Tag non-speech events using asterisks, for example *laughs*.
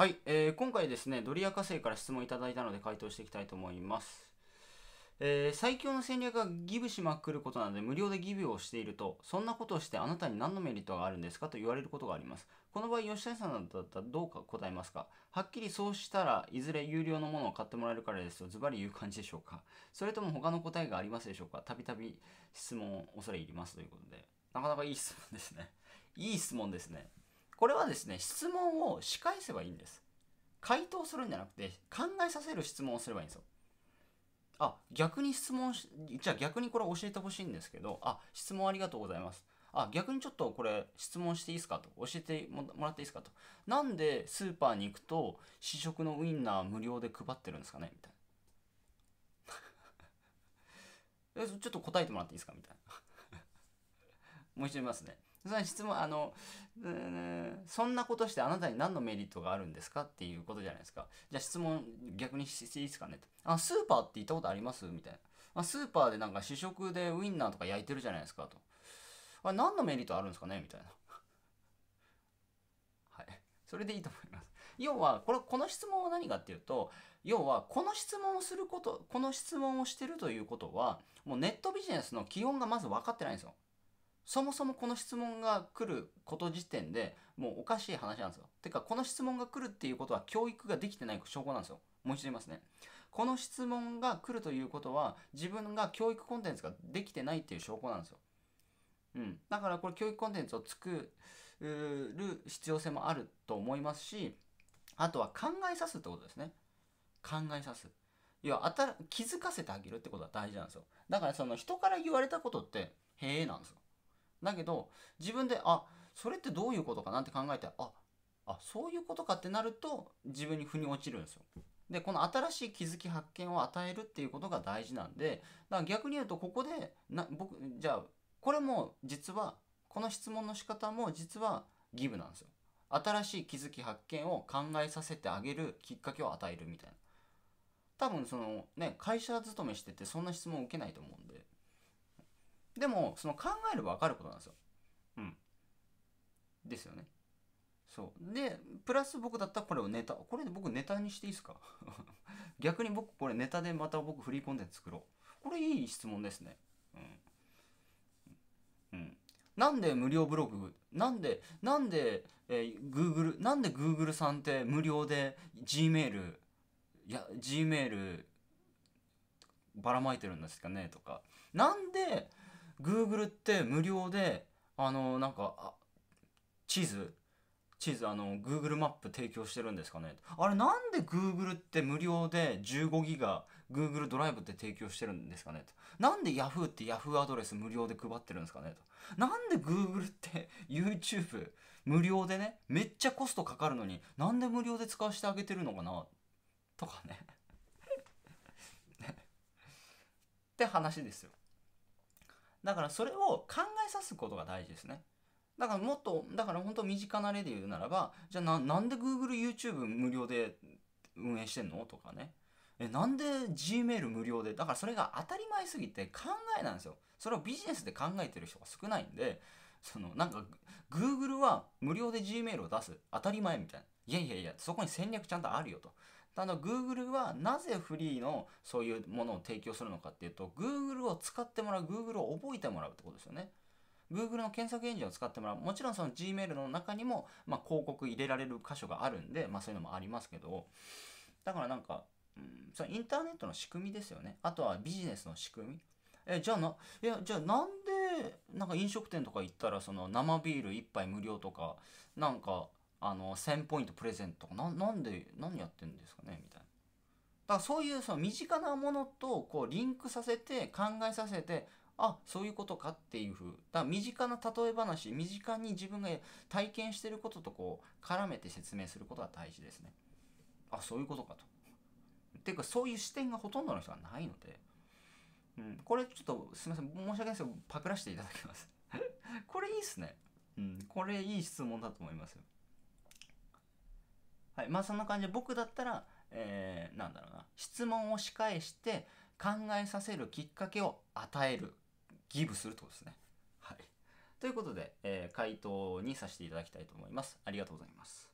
はい、えー、今回ですね、ドリア火星から質問いただいたので回答していきたいと思います。えー、最強の戦略がギブしまくることなので無料でギブをしていると、そんなことをしてあなたに何のメリットがあるんですかと言われることがあります。この場合、吉谷さんだったらどうか答えますかはっきりそうしたらいずれ有料のものを買ってもらえるからですとズバリ言う感じでしょうかそれとも他の答えがありますでしょうかたびたび質問恐れ入りますということで。なかなかいい質問ですね。いい質問ですね。これはですね、質問を仕返せばいいんです。回答するんじゃなくて、考えさせる質問をすればいいんですよ。あ、逆に質問し、じゃあ逆にこれ教えてほしいんですけど、あ、質問ありがとうございます。あ、逆にちょっとこれ質問していいですかと。教えてもらっていいですかと。なんでスーパーに行くと試食のウインナー無料で配ってるんですかねみたいな。*laughs* えちょっと答えてもらっていいですかみたいな。*laughs* もう一度言いますね。その質問あのうんそんなことしてあなたに何のメリットがあるんですかっていうことじゃないですかじゃあ質問逆にしていいですかねとあスーパーって行ったことありますみたいなあスーパーでなんか試食でウインナーとか焼いてるじゃないですかとあ何のメリットあるんですかねみたいな *laughs* はいそれでいいと思います要はこれこの質問は何かっていうと要はこの質問をすることこの質問をしてるということはもうネットビジネスの基本がまず分かってないんですよそもそもこの質問が来ること時点でもうおかしい話なんですよ。てかこの質問が来るっていうことは教育ができてない証拠なんですよ。もう一度言いますね。この質問が来るということは自分が教育コンテンツができてないっていう証拠なんですよ。うん、だからこれ教育コンテンツを作る必要性もあると思いますしあとは考えさすってことですね考えさす要はあた気づかせてあげるってことが大事なんですよだからその人から言われたことってへえなんですよだけど自分であそれってどういうことかなって考えてああそういうことかってなると自分に腑に落ちるんですよ。でこの新しい気づき発見を与えるっていうことが大事なんでだから逆に言うとここでな僕じゃあこれも実はこの質問の仕方も実はギブなんですよ。新しい気づき発見を考えさせてあげるきっかけを与えるみたいな。多分そのね会社勤めしててそんな質問を受けないと思うんで。でも、その考えれば分かることなんですよ。うん。ですよね。そう。で、プラス僕だったらこれをネタ、これで僕ネタにしていいですか *laughs* 逆に僕これネタでまた僕フリーコンテンツ作ろう。これいい質問ですね。うん。うん。なんで無料ブログなんで、なんで、えー、Google、なんで Google さんって無料で Gmail、いや、Gmail ばらまいてるんですかねとか。なんで、Google って無料であのなんか地図地図あの Google マップ提供してるんですかねあれなんで Google って無料で15ギガ Google ドライブって提供してるんですかねとなんで Yahoo って Yahoo アドレス無料で配ってるんですかねとなんで Google って YouTube 無料でねめっちゃコストかかるのになんで無料で使わせてあげてるのかなとかね *laughs* って話ですよだからそれを考えさすことが大事ですね。だからもっと、だから本当身近な例で言うならば、じゃあななんで Google、YouTube 無料で運営してんのとかね。え、なんで Gmail 無料で、だからそれが当たり前すぎて考えなんですよ。それをビジネスで考えてる人が少ないんで、そのなんか Google は無料で Gmail を出す。当たり前みたいな。いやいやいや、そこに戦略ちゃんとあるよと。ただ、Google はなぜフリーのそういうものを提供するのかっていうと Google を使ってもらう Google を覚えてもらうってことですよね。Google の検索エンジンを使ってもらう。もちろんその Gmail の中にも、まあ、広告入れられる箇所があるんで、まあそういうのもありますけど、だからなんか、うん、そのインターネットの仕組みですよね。あとはビジネスの仕組み。え、じゃあな、いや、じゃあなんで、なんか飲食店とか行ったらその生ビール1杯無料とか、なんかあの1000ポイントプレゼントななんで何やってんですかねみたいな。だからそういうその身近なものとこうリンクさせて考えさせてあそういうことかっていうふうだから身近な例え話身近に自分が体験してることとこう絡めて説明することが大事ですね。あそういうことかと。っていうかそういう視点がほとんどの人がないので、うん、これちょっとすみません申し訳ないですけどパクらせていただきます *laughs* これいいっすね、うん、これいい質問だと思いますよはい、まあそんな感じで僕だったら、えー、なんだろうな質問を仕返して考えさせるきっかけを与えるギブするってことですね。はい、ということで、えー、回答にさせていただきたいと思います。ありがとうございます。